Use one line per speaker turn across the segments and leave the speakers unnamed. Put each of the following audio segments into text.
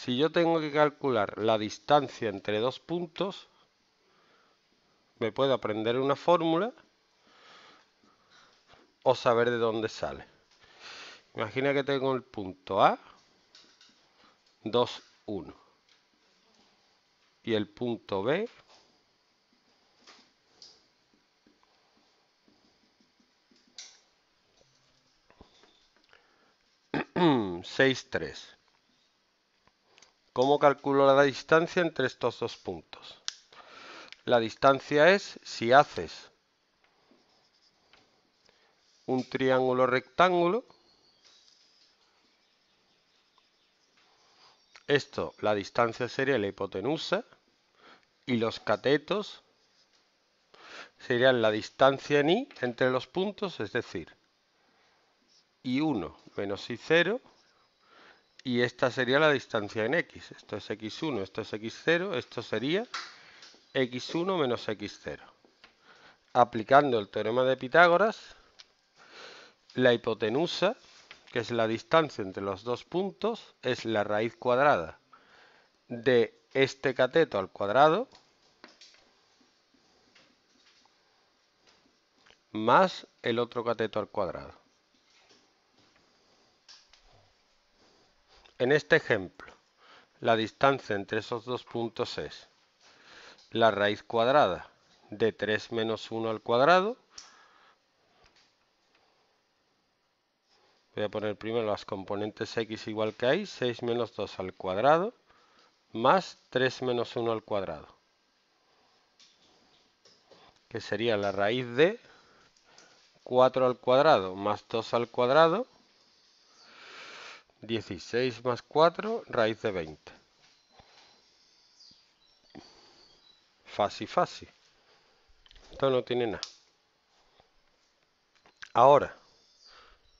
Si yo tengo que calcular la distancia entre dos puntos, me puedo aprender una fórmula o saber de dónde sale. Imagina que tengo el punto A, 2, 1. Y el punto B, 6, 3. ¿Cómo calculo la distancia entre estos dos puntos? La distancia es si haces un triángulo rectángulo. Esto, la distancia sería la hipotenusa y los catetos serían la distancia en i entre los puntos, es decir, i1 menos i0 y esta sería la distancia en x. Esto es x1, esto es x0, esto sería x1 menos x0. Aplicando el teorema de Pitágoras, la hipotenusa, que es la distancia entre los dos puntos, es la raíz cuadrada de este cateto al cuadrado más el otro cateto al cuadrado. En este ejemplo, la distancia entre esos dos puntos es la raíz cuadrada de 3 menos 1 al cuadrado. Voy a poner primero las componentes x igual que hay, 6 menos 2 al cuadrado, más 3 menos 1 al cuadrado, que sería la raíz de 4 al cuadrado más 2 al cuadrado 16 más 4, raíz de 20. Fácil, fácil. Esto no tiene nada. Ahora,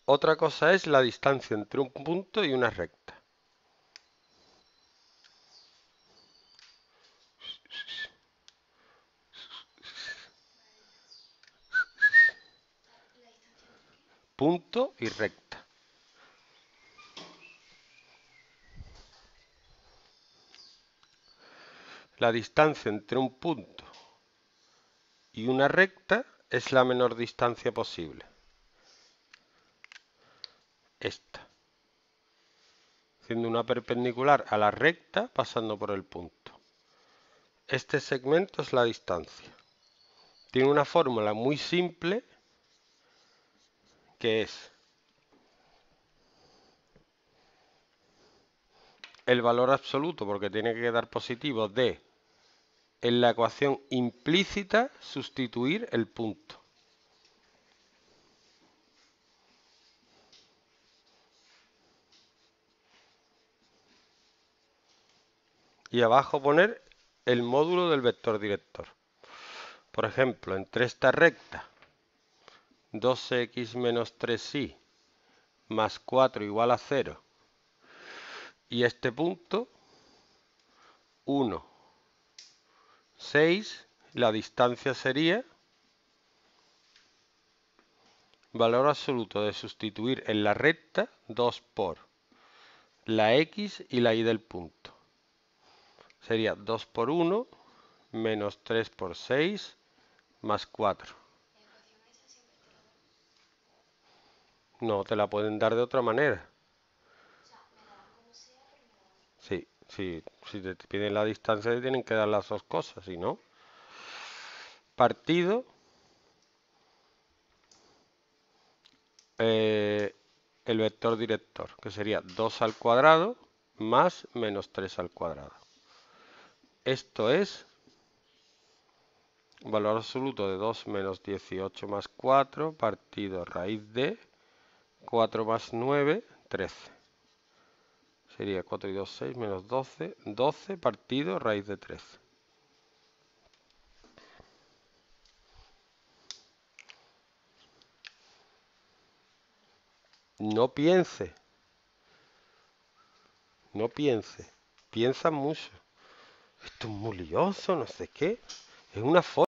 otra cosa es la distancia entre un punto y una recta. Punto y recta. La distancia entre un punto y una recta es la menor distancia posible. Esta. Haciendo una perpendicular a la recta pasando por el punto. Este segmento es la distancia. Tiene una fórmula muy simple que es el valor absoluto porque tiene que quedar positivo de en la ecuación implícita sustituir el punto. Y abajo poner el módulo del vector director. Por ejemplo, entre esta recta, 12x menos 3y más 4 igual a 0, y este punto 1, 6, la distancia sería valor absoluto de sustituir en la recta 2 por la x y la y del punto. Sería 2 por 1 menos 3 por 6 más 4. No, te la pueden dar de otra manera. Si, te piden la distancia te tienen que dar las dos cosas, si no. Partido. Eh, el vector director, que sería 2 al cuadrado más menos 3 al cuadrado. Esto es valor absoluto de 2 menos 18 más 4 partido raíz de 4 más 9, 13. Sería 4 y 2, 6 menos 12. 12 partido raíz de 3. No piense. No piense. Piensa mucho. Esto es muy lioso, no sé qué. Es una forma.